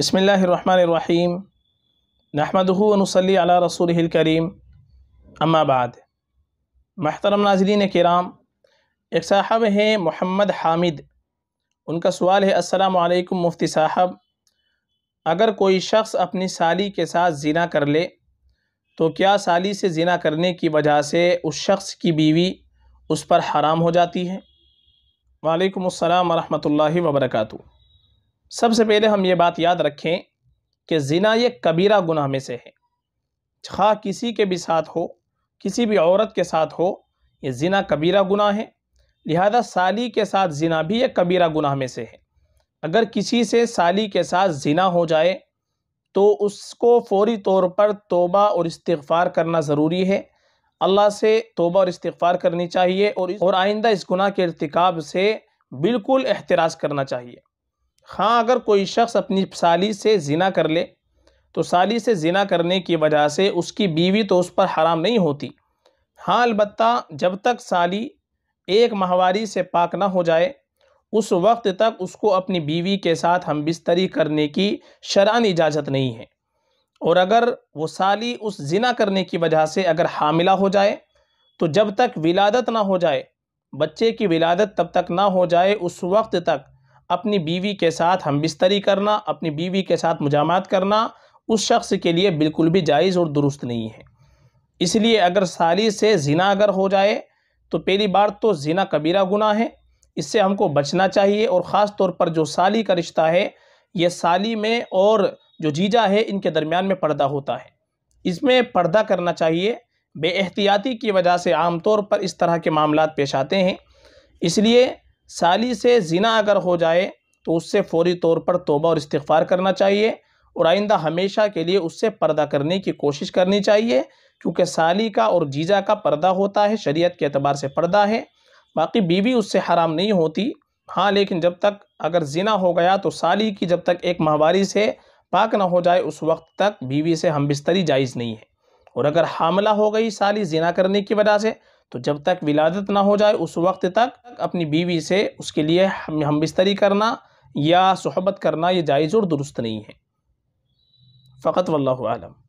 बसमीम नहमदनसली अला रसूल करीम अम्माबाद महतरम नाजरीन कराम एक साहब हैं मोहम्मद हामिद उनका सवाल है असलकम मुफ्ती साहब अगर कोई शख्स अपनी साली के साथ ज़िना कर ले तो क्या साली से ज़िना करने की वजह से उस शख्स की बीवी उस पर हराम हो जाती है वालेकुम अस्सलाम वरहमतुल्लाहि वबरकू सबसे पहले हम ये बात याद रखें कि ज़िना ये कबीरा गुनाह में से है खा किसी के भी साथ हो किसी भी औरत के साथ हो ये ज़िना कबीरा गुनाह है लिहाजा साली के साथ ज़िना भी ये कबीरा गुनाह में से है अगर किसी से साली के साथ ज़िना हो जाए तो उसको फौरी तौर पर तोबा और इस्तफ़ार करना ज़रूरी है अल्लाह से तोबा और इस्तफ़ार करनी चाहिए और और आइंदा इस गुनाह के irतकब से बिल्कुल एहतराज करना चाहिए हाँ अगर कोई शख्स अपनी साली से ज़िना कर ले तो साली से ज़िना करने की वजह से उसकी बीवी तो उस पर हराम नहीं होती हाँ अलबत् जब तक साली एक माहवारी से पाक ना हो जाए उस वक्त तक उसको अपनी बीवी के साथ हम बिस्तरी करने की शरान इजाज़त नहीं है और अगर वो साली उस जिना करने की वजह से अगर हामिला हो जाए तो जब तक विलादत ना हो जाए बच्चे की विलादत तब तक ना हो जाए उस वक्त तक अपनी बीवी के साथ हम बिस्तरी करना अपनी बीवी के साथ मुजामात करना उस शख्स के लिए बिल्कुल भी जायज़ और दुरुस्त नहीं है इसलिए अगर साली से जिना अगर हो जाए तो पहली बार तो जिना कबीरा गुना है इससे हमको बचना चाहिए और ख़ास तौर पर जो साली का रिश्ता है ये साली में और जो जीजा है इनके दरमियान में पर्दा होता है इसमें पर्दा करना चाहिए बेहतियाती की वजह से आमतौर पर इस तरह के मामला पेश आते हैं इसलिए साली से ज़िना अगर हो जाए तो उससे फौरी तौर पर तोबा और इस्तफ़ार करना चाहिए और आइंदा हमेशा के लिए उससे पर्दा करने की कोशिश करनी चाहिए क्योंकि साली का और जीजा का पर्दा होता है शरीयत के अतबार से पर्दा है बाकी बीवी उससे हराम नहीं होती हाँ लेकिन जब तक अगर जिना हो गया तो साली की जब तक एक माहवारी से पाक ना हो जाए उस वक्त तक बीवी से हम बिस्तरी जायज़ नहीं है और अगर हामला हो गई साली जिना करने की वजह से तो जब तक विलादत ना हो जाए उस वक्त तक अपनी बीवी से उसके लिए हम हम बिस्तरी करना या सहबत करना ये जायज़ और दुरुस्त नहीं है फ़कत वल्लम